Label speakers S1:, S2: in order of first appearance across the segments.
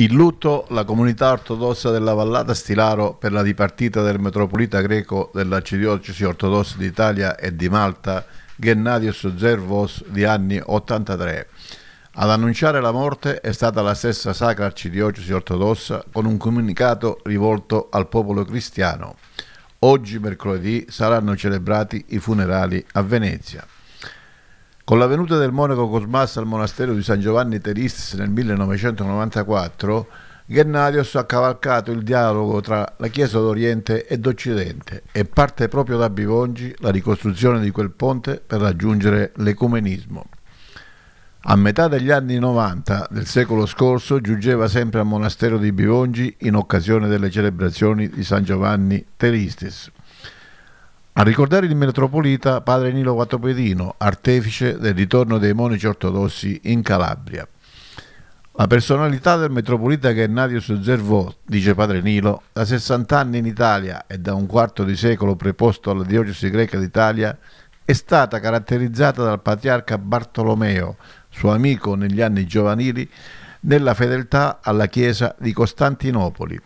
S1: In lutto la comunità ortodossa della Vallata Stilaro per la dipartita del metropolita greco dell'arcidiocesi ortodossa d'Italia e di Malta, Gennadios Zervos, di anni 83. Ad annunciare la morte è stata la stessa Sacra Arcidiocesi ortodossa con un comunicato rivolto al popolo cristiano. Oggi mercoledì saranno celebrati i funerali a Venezia. Con la venuta del monaco Cosmas al monastero di San Giovanni Teristis nel 1994, Gennadios ha cavalcato il dialogo tra la Chiesa d'Oriente e d'Occidente e parte proprio da Bivongi la ricostruzione di quel ponte per raggiungere l'ecumenismo. A metà degli anni 90 del secolo scorso giungeva sempre al monastero di Bivongi in occasione delle celebrazioni di San Giovanni Teristis. A ricordare il metropolita padre Nilo Quattropedino, artefice del ritorno dei monaci ortodossi in Calabria. La personalità del metropolita che Ignatius osservò, dice padre Nilo, da 60 anni in Italia e da un quarto di secolo preposto alla diocesi greca d'Italia, è stata caratterizzata dal patriarca Bartolomeo, suo amico negli anni giovanili, nella fedeltà alla Chiesa di Costantinopoli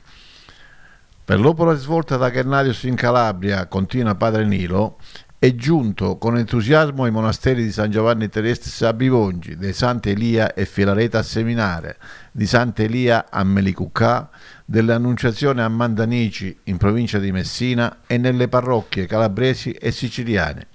S1: per l'opera svolta da Gennadius in Calabria, continua Padre Nilo, è giunto con entusiasmo ai monasteri di San Giovanni Terrestre a Bivongi, di Sant'Elia e Filareta a Seminare, di Sant'Elia a Melicucca, dell'Annunciazione a Mandanici in provincia di Messina e nelle parrocchie calabresi e siciliane.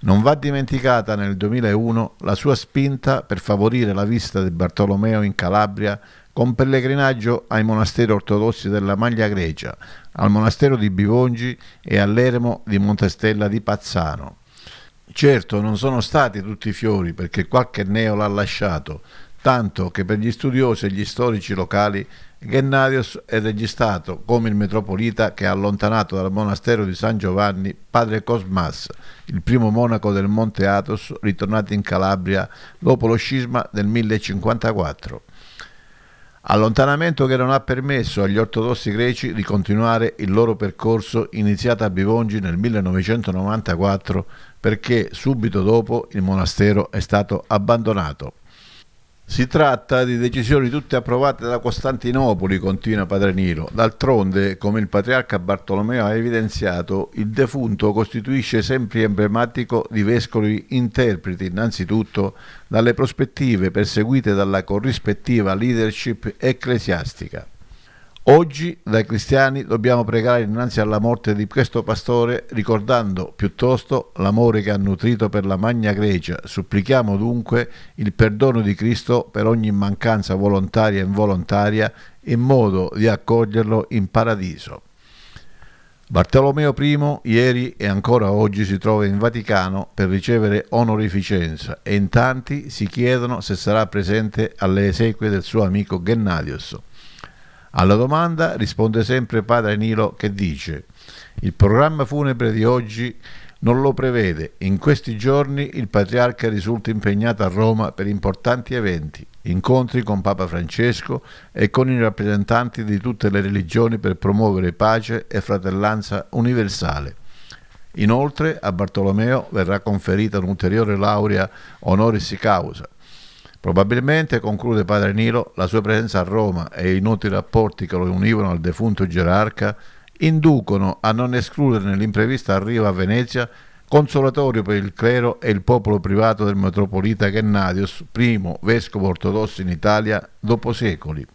S1: Non va dimenticata nel 2001 la sua spinta per favorire la visita di Bartolomeo in Calabria con pellegrinaggio ai monasteri ortodossi della Maglia Grecia, al monastero di Bivongi e all'eremo di Montestella di Pazzano. Certo, non sono stati tutti fiori perché qualche neo l'ha lasciato, tanto che per gli studiosi e gli storici locali Gennadios è registrato come il metropolita che ha allontanato dal monastero di San Giovanni padre Cosmas, il primo monaco del Monte Athos ritornato in Calabria dopo lo scisma del 1054. Allontanamento che non ha permesso agli ortodossi greci di continuare il loro percorso iniziato a Bivongi nel 1994 perché subito dopo il monastero è stato abbandonato. Si tratta di decisioni tutte approvate da Costantinopoli, continua Padre Nilo. D'altronde, come il patriarca Bartolomeo ha evidenziato, il defunto costituisce sempre emblematico di vescovi interpreti, innanzitutto dalle prospettive perseguite dalla corrispettiva leadership ecclesiastica. Oggi dai cristiani dobbiamo pregare innanzi alla morte di questo pastore ricordando piuttosto l'amore che ha nutrito per la Magna Grecia. Supplichiamo dunque il perdono di Cristo per ogni mancanza volontaria e involontaria in modo di accoglierlo in paradiso. Bartolomeo I ieri e ancora oggi si trova in Vaticano per ricevere onorificenza e in tanti si chiedono se sarà presente alle esequie del suo amico Gennadios. Alla domanda risponde sempre padre Nilo che dice il programma funebre di oggi non lo prevede. In questi giorni il patriarca risulta impegnato a Roma per importanti eventi, incontri con Papa Francesco e con i rappresentanti di tutte le religioni per promuovere pace e fratellanza universale. Inoltre a Bartolomeo verrà conferita un'ulteriore laurea honoris causa Probabilmente, conclude padre Nilo, la sua presenza a Roma e i noti rapporti che lo univano al defunto gerarca inducono a non escludere nell'imprevista arrivo a Venezia consolatorio per il clero e il popolo privato del metropolita Gennadios, primo vescovo ortodosso in Italia dopo secoli.